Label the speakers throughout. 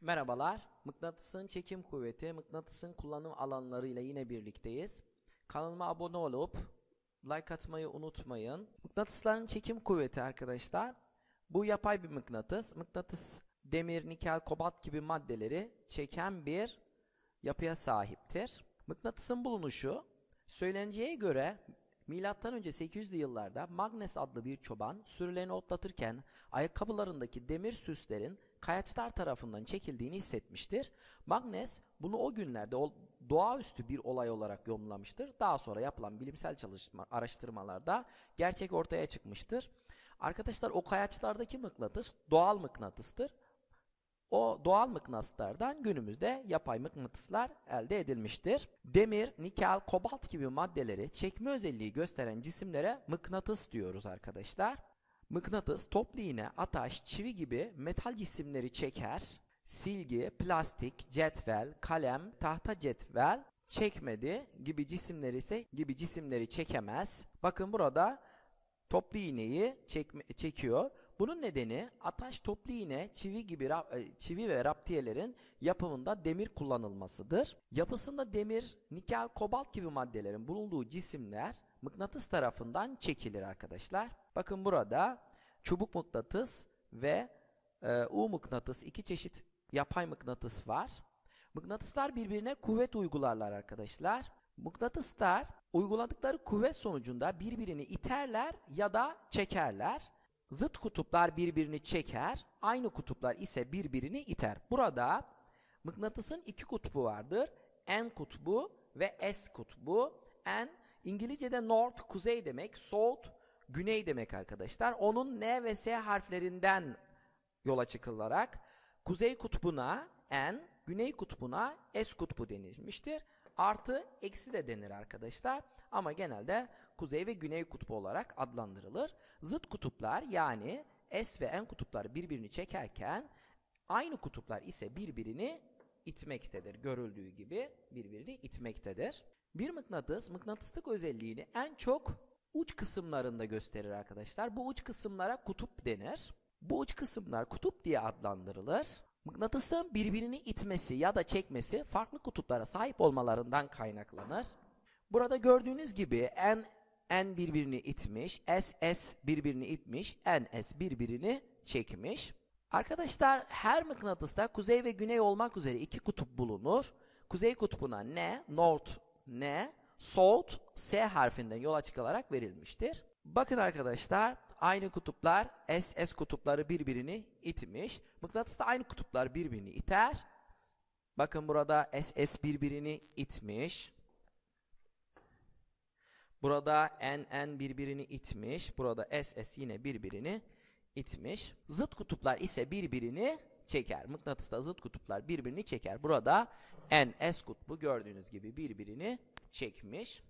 Speaker 1: Merhabalar, mıknatısın çekim kuvveti, mıknatısın kullanım alanlarıyla yine birlikteyiz. Kanalıma abone olup like atmayı unutmayın. Mıknatısların çekim kuvveti arkadaşlar. Bu yapay bir mıknatıs. Mıknatıs demir, nikel, kobalt gibi maddeleri çeken bir yapıya sahiptir. Mıknatısın bulunuşu söyleneceğe göre Milattan önce 800'lü yıllarda Magnes adlı bir çoban sürülerini otlatırken ayakkabılarındaki demir süslerin kayaçlar tarafından çekildiğini hissetmiştir. Magnes bunu o günlerde doğaüstü bir olay olarak yorumlamıştır. Daha sonra yapılan bilimsel çalışma araştırmalarda gerçek ortaya çıkmıştır. Arkadaşlar o kayaçlardaki mıknatıs doğal mıknatıstır. O doğal mıknatıslardan günümüzde yapay mıknatıslar elde edilmiştir. Demir, nikel, kobalt gibi maddeleri çekme özelliği gösteren cisimlere mıknatıs diyoruz arkadaşlar. Mıknatıs toplu iğne, ataş, çivi gibi metal cisimleri çeker. Silgi, plastik, cetvel, kalem, tahta cetvel çekmedi gibi cisimleri ise gibi cisimleri çekemez. Bakın burada toplu iğneyi çekme, çekiyor. Bunun nedeni ataş toplu iğne, çivi gibi e, çivi ve raptiyelerin yapımında demir kullanılmasıdır. Yapısında demir, nikel, kobalt gibi maddelerin bulunduğu cisimler mıknatıs tarafından çekilir arkadaşlar. Bakın burada çubuk mıknatıs ve e, U mıknatıs iki çeşit yapay mıknatıs var. Mıknatıslar birbirine kuvvet uygularlar arkadaşlar. Mıknatıslar uyguladıkları kuvvet sonucunda birbirini iterler ya da çekerler. Zıt kutuplar birbirini çeker, aynı kutuplar ise birbirini iter. Burada mıknatısın iki kutbu vardır. N kutbu ve S kutbu. N İngilizce'de north kuzey demek, south güney demek arkadaşlar. Onun N ve S harflerinden yola çıkılarak kuzey kutbuna N, güney kutbuna S kutbu denilmiştir. Artı eksi de denir arkadaşlar ama genelde kuzey ve güney kutbu olarak adlandırılır. Zıt kutuplar yani S ve N kutupları birbirini çekerken aynı kutuplar ise birbirini itmektedir. Görüldüğü gibi birbirini itmektedir. Bir mıknatıs mıknatıslık özelliğini en çok uç kısımlarında gösterir arkadaşlar. Bu uç kısımlara kutup denir. Bu uç kısımlar kutup diye adlandırılır. Mıknatısın birbirini itmesi ya da çekmesi farklı kutuplara sahip olmalarından kaynaklanır. Burada gördüğünüz gibi N, N birbirini itmiş. S S birbirini itmiş. N S birbirini çekmiş. Arkadaşlar her mıknatısta kuzey ve güney olmak üzere iki kutup bulunur. Kuzey kutbuna N, North N, South S harfinden yola çıkılarak verilmiştir. Bakın arkadaşlar aynı kutuplar SS kutupları birbirini itmiş. Mıknatısta aynı kutuplar birbirini iter. Bakın burada SS birbirini itmiş. Burada en en birbirini itmiş. Burada s s yine birbirini itmiş. Zıt kutuplar ise birbirini çeker. Mıknatısta zıt kutuplar birbirini çeker. Burada en s kutbu gördüğünüz gibi birbirini çekmiş.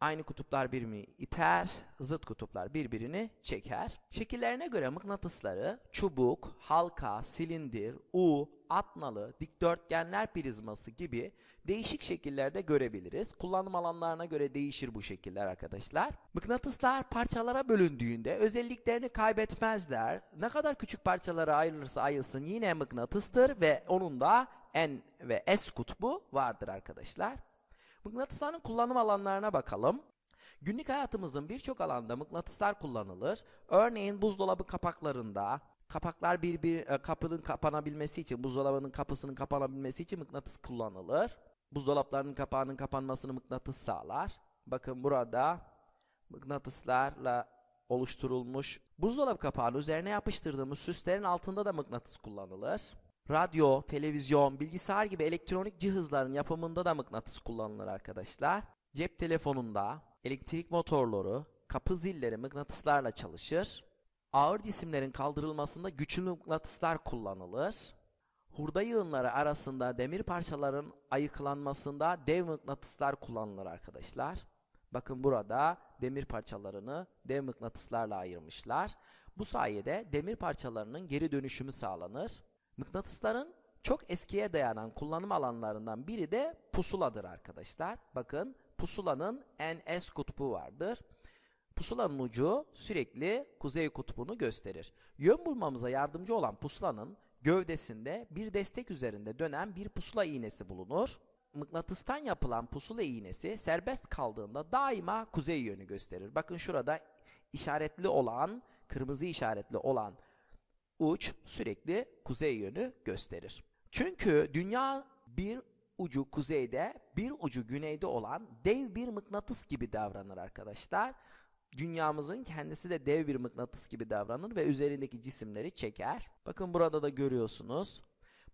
Speaker 1: Aynı kutuplar birbirini iter, zıt kutuplar birbirini çeker. Şekillerine göre mıknatısları çubuk, halka, silindir, u, atmalı, dikdörtgenler prizması gibi değişik şekillerde görebiliriz. Kullanım alanlarına göre değişir bu şekiller arkadaşlar. Mıknatıslar parçalara bölündüğünde özelliklerini kaybetmezler. Ne kadar küçük parçalara ayrılırsa ayrılsın yine mıknatıstır ve onun da N ve S kutbu vardır arkadaşlar. Mıknatısların kullanım alanlarına bakalım. Günlük hayatımızın birçok alanda mıknatıslar kullanılır. Örneğin buzdolabı kapaklarında, Kapaklar bir bir e, kapının kapanabilmesi için, buzdolabının kapısının kapanabilmesi için mıknatıs kullanılır. Buzdolaplarının kapağının kapanmasını mıknatıs sağlar. Bakın burada mıknatıslarla oluşturulmuş buzdolabı kapağının üzerine yapıştırdığımız süslerin altında da mıknatıs kullanılır. Radyo, televizyon, bilgisayar gibi elektronik cihazların yapımında da mıknatıs kullanılır arkadaşlar. Cep telefonunda elektrik motorları, kapı zilleri mıknatıslarla çalışır. Ağır cisimlerin kaldırılmasında güçlü mıknatıslar kullanılır. Hurda yığınları arasında demir parçaların ayıklanmasında dev mıknatıslar kullanılır arkadaşlar. Bakın burada demir parçalarını dev mıknatıslarla ayırmışlar. Bu sayede demir parçalarının geri dönüşümü sağlanır. Mıknatısların çok eskiye dayanan kullanım alanlarından biri de pusuladır arkadaşlar. Bakın pusulanın en es kutbu vardır. Pusulanın ucu sürekli kuzey kutbunu gösterir. Yön bulmamıza yardımcı olan pusulanın gövdesinde bir destek üzerinde dönen bir pusula iğnesi bulunur. Mıknatıstan yapılan pusula iğnesi serbest kaldığında daima kuzey yönü gösterir. Bakın şurada işaretli olan, kırmızı işaretli olan uç sürekli kuzey yönü gösterir. Çünkü dünya bir ucu kuzeyde, bir ucu güneyde olan dev bir mıknatıs gibi davranır arkadaşlar dünyamızın kendisi de dev bir mıknatıs gibi davranır ve üzerindeki cisimleri çeker. Bakın burada da görüyorsunuz.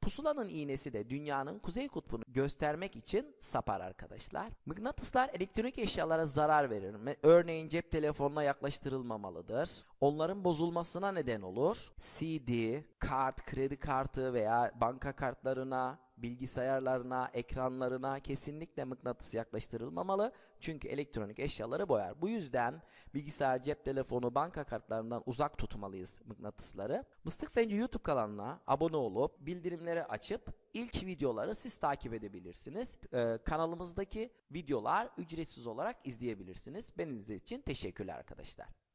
Speaker 1: Pusulanın iğnesi de dünyanın kuzey kutbunu göstermek için sapar arkadaşlar. Mıknatıslar elektronik eşyalara zarar verir. Örneğin cep telefonuna yaklaştırılmamalıdır. Onların bozulmasına neden olur. CD, kart, kredi kartı veya banka kartlarına bilgisayarlarına, ekranlarına kesinlikle mıknatıs yaklaştırılmamalı. Çünkü elektronik eşyaları boyar. Bu yüzden bilgisayar, cep telefonu, banka kartlarından uzak tutmalıyız mıknatısları. Mıstık Fenci YouTube kanalına abone olup bildirimleri açıp ilk videoları siz takip edebilirsiniz. Ee, kanalımızdaki videolar ücretsiz olarak izleyebilirsiniz. Beniniz için teşekkürler arkadaşlar.